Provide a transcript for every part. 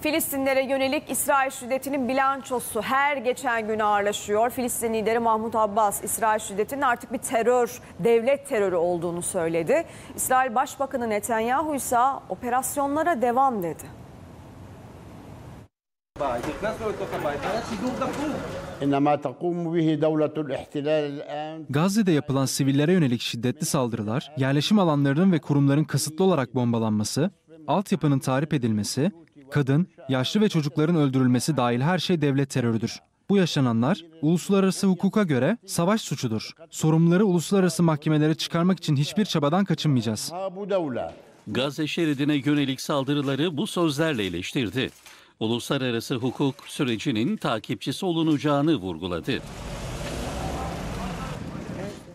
Filistinlere yönelik İsrail şiddetinin bilançosu her geçen gün ağırlaşıyor. Filistin lideri Mahmut Abbas, İsrail şiddetinin artık bir terör, devlet terörü olduğunu söyledi. İsrail Başbakanı Netanyahu ise operasyonlara devam dedi. Gazze'de yapılan sivillere yönelik şiddetli saldırılar, yerleşim alanlarının ve kurumların kasıtlı olarak bombalanması, altyapının tarif edilmesi, kadın, yaşlı ve çocukların öldürülmesi dahil her şey devlet terörüdür. Bu yaşananlar uluslararası hukuka göre savaş suçudur. Sorumluları uluslararası mahkemelere çıkarmak için hiçbir çabadan kaçınmayacağız. Gazze şeridine yönelik saldırıları bu sözlerle eleştirdi. Uluslararası hukuk sürecinin takipçisi olunacağını vurguladı.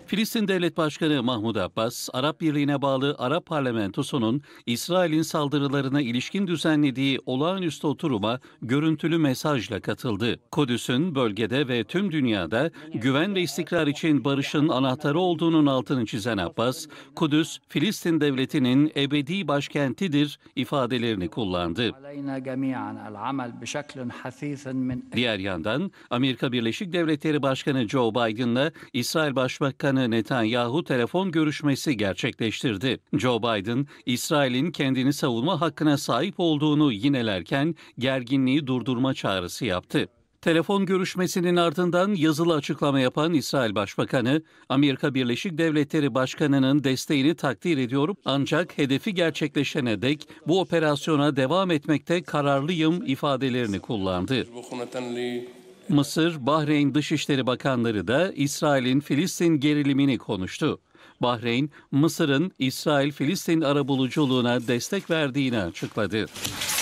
Filistin Devlet Başkanı Mahmud Abbas, Arap Birliği'ne bağlı Arap Parlamentosu'nun İsrail'in saldırılarına ilişkin düzenlediği olağanüstü oturuma görüntülü mesajla katıldı. Kudüs'ün bölgede ve tüm dünyada güven ve istikrar için barışın anahtarı olduğunun altını çizen Abbas, Kudüs, Filistin Devleti'nin ebedi başkentidir ifadelerini kullandı. Diğer yandan Amerika Birleşik Devletleri Başkanı Joe Biden'la İsrail Başbakanı Başkanı Netanyahu telefon görüşmesi gerçekleştirdi. Joe Biden, İsrail'in kendini savunma hakkına sahip olduğunu yinelerken gerginliği durdurma çağrısı yaptı. Telefon görüşmesinin ardından yazılı açıklama yapan İsrail Başbakanı, Amerika Birleşik Devletleri Başkanı'nın desteğini takdir ediyorum ancak hedefi gerçekleşene dek bu operasyona devam etmekte kararlıyım ifadelerini kullandı. Mısır, Bahreyn Dışişleri Bakanları da İsrail'in Filistin gerilimini konuştu. Bahreyn, Mısır'ın İsrail-Filistin arabuluculuğuna destek verdiğini açıkladı.